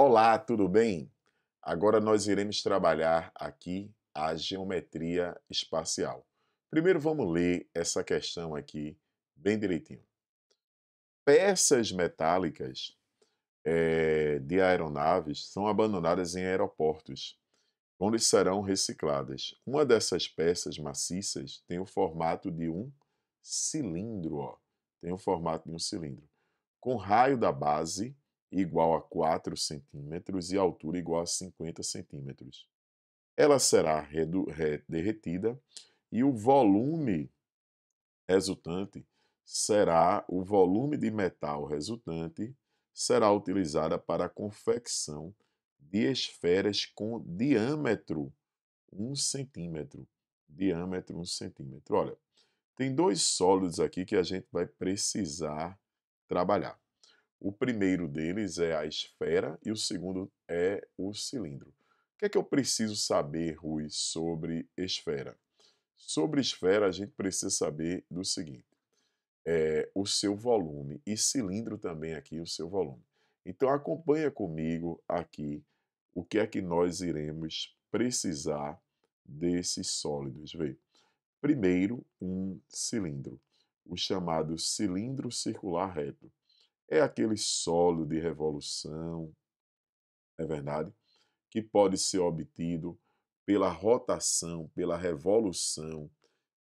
Olá, tudo bem? Agora nós iremos trabalhar aqui a geometria espacial. Primeiro vamos ler essa questão aqui bem direitinho. Peças metálicas é, de aeronaves são abandonadas em aeroportos, onde serão recicladas. Uma dessas peças maciças tem o formato de um cilindro, ó. tem o formato de um cilindro, com raio da base igual a 4 centímetros e altura igual a 50 centímetros. Ela será derretida e o volume resultante será o volume de metal resultante será utilizada para a confecção de esferas com diâmetro 1 centímetro. Diâmetro 1 centímetro. Olha, tem dois sólidos aqui que a gente vai precisar trabalhar. O primeiro deles é a esfera e o segundo é o cilindro. O que é que eu preciso saber, Rui, sobre esfera? Sobre esfera, a gente precisa saber do seguinte: é, o seu volume e cilindro também aqui, o seu volume. Então, acompanha comigo aqui o que é que nós iremos precisar desses sólidos. Vê. Primeiro, um cilindro, o chamado cilindro circular reto é aquele solo de revolução, é verdade, que pode ser obtido pela rotação, pela revolução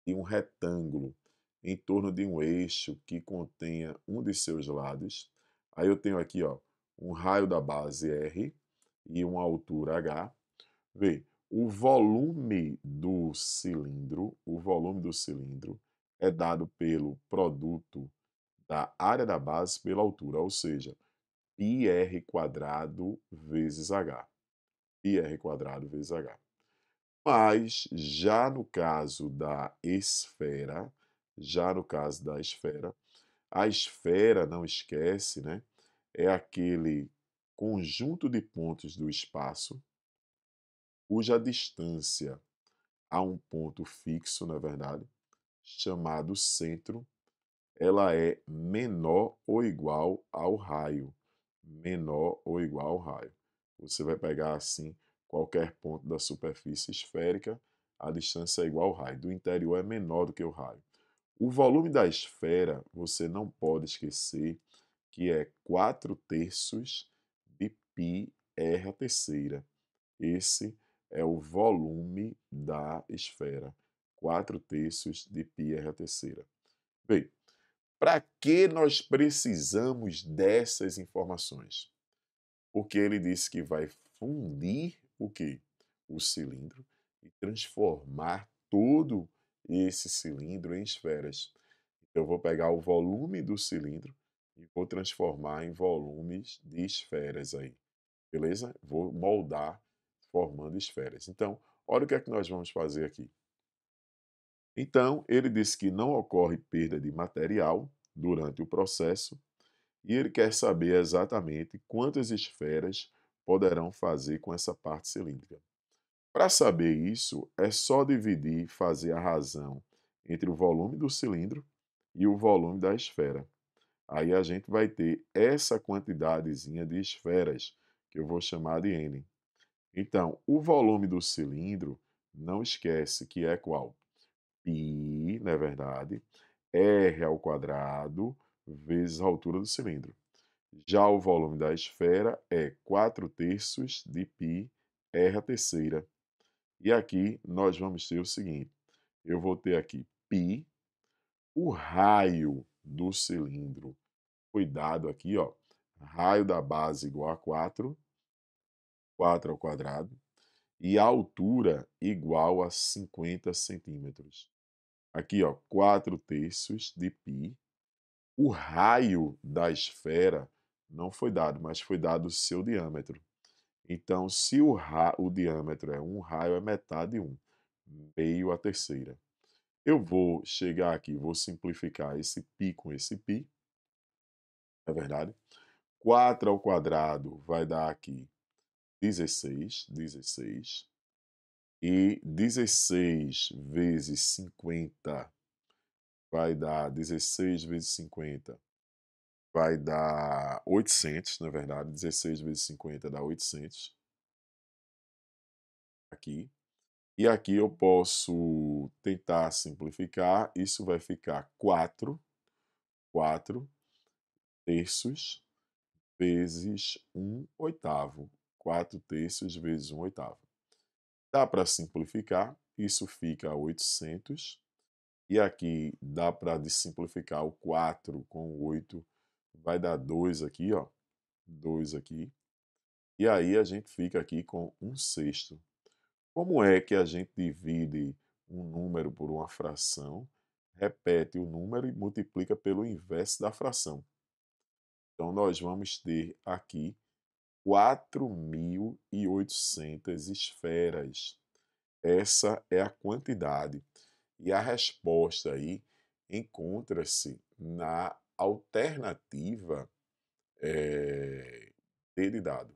de um retângulo em torno de um eixo que contenha um de seus lados. Aí eu tenho aqui ó, um raio da base R e uma altura H. Vê, o volume do cilindro, o volume do cilindro é dado pelo produto da área da base pela altura, ou seja, πr quadrado vezes h. πr quadrado vezes h. Mas já no caso da esfera, já no caso da esfera, a esfera, não esquece, né, é aquele conjunto de pontos do espaço cuja distância a um ponto fixo, na verdade, chamado centro, ela é menor ou igual ao raio. Menor ou igual ao raio. Você vai pegar assim qualquer ponto da superfície esférica, a distância é igual ao raio. Do interior é menor do que o raio. O volume da esfera, você não pode esquecer que é 4 terços de pi r terceira. Esse é o volume da esfera. 4 terços de pi r terceira. Bem, para que nós precisamos dessas informações? Porque ele disse que vai fundir o que? O cilindro e transformar todo esse cilindro em esferas. Eu vou pegar o volume do cilindro e vou transformar em volumes de esferas aí. Beleza? Vou moldar formando esferas. Então, olha o que é que nós vamos fazer aqui. Então, ele diz que não ocorre perda de material durante o processo e ele quer saber exatamente quantas esferas poderão fazer com essa parte cilíndrica. Para saber isso, é só dividir e fazer a razão entre o volume do cilindro e o volume da esfera. Aí a gente vai ter essa quantidadezinha de esferas, que eu vou chamar de N. Então, o volume do cilindro, não esquece que é qual? π, na é verdade, r ao quadrado vezes a altura do cilindro. Já o volume da esfera é 4 terços de π, r a terceira. E aqui nós vamos ter o seguinte, eu vou ter aqui π, o raio do cilindro foi dado aqui, ó, raio da base igual a 4, 4 ao quadrado, e a altura igual a 50 centímetros. Aqui, ó, 4 terços de π. O raio da esfera não foi dado, mas foi dado o seu diâmetro. Então, se o, o diâmetro é 1, um raio é metade de 1, um, meio a terceira. Eu vou chegar aqui, vou simplificar esse π com esse π. É verdade? 4 ao quadrado vai dar aqui 16, 16. E 16 vezes 50 vai dar 16 vezes 50 vai dar 800, na verdade. 16 vezes 50 dá 800. Aqui. E aqui eu posso tentar simplificar. Isso vai ficar 4, 4 terços vezes 1 oitavo. 4 terços vezes 1 oitavo. Dá para simplificar, isso fica 800. E aqui dá para simplificar o 4 com o 8, vai dar 2 aqui, ó. 2 aqui. E aí a gente fica aqui com 1 sexto. Como é que a gente divide um número por uma fração, repete o número e multiplica pelo inverso da fração? Então, nós vamos ter aqui 4.800 esferas. Essa é a quantidade. E a resposta aí encontra-se na alternativa é, D de dado.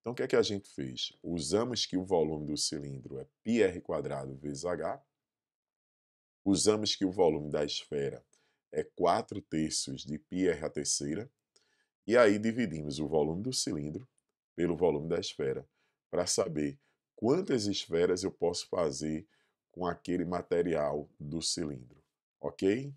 Então, o que é que a gente fez? Usamos que o volume do cilindro é πr² vezes h. Usamos que o volume da esfera é 4 terços de πr terceira. E aí dividimos o volume do cilindro pelo volume da esfera, para saber quantas esferas eu posso fazer com aquele material do cilindro, ok?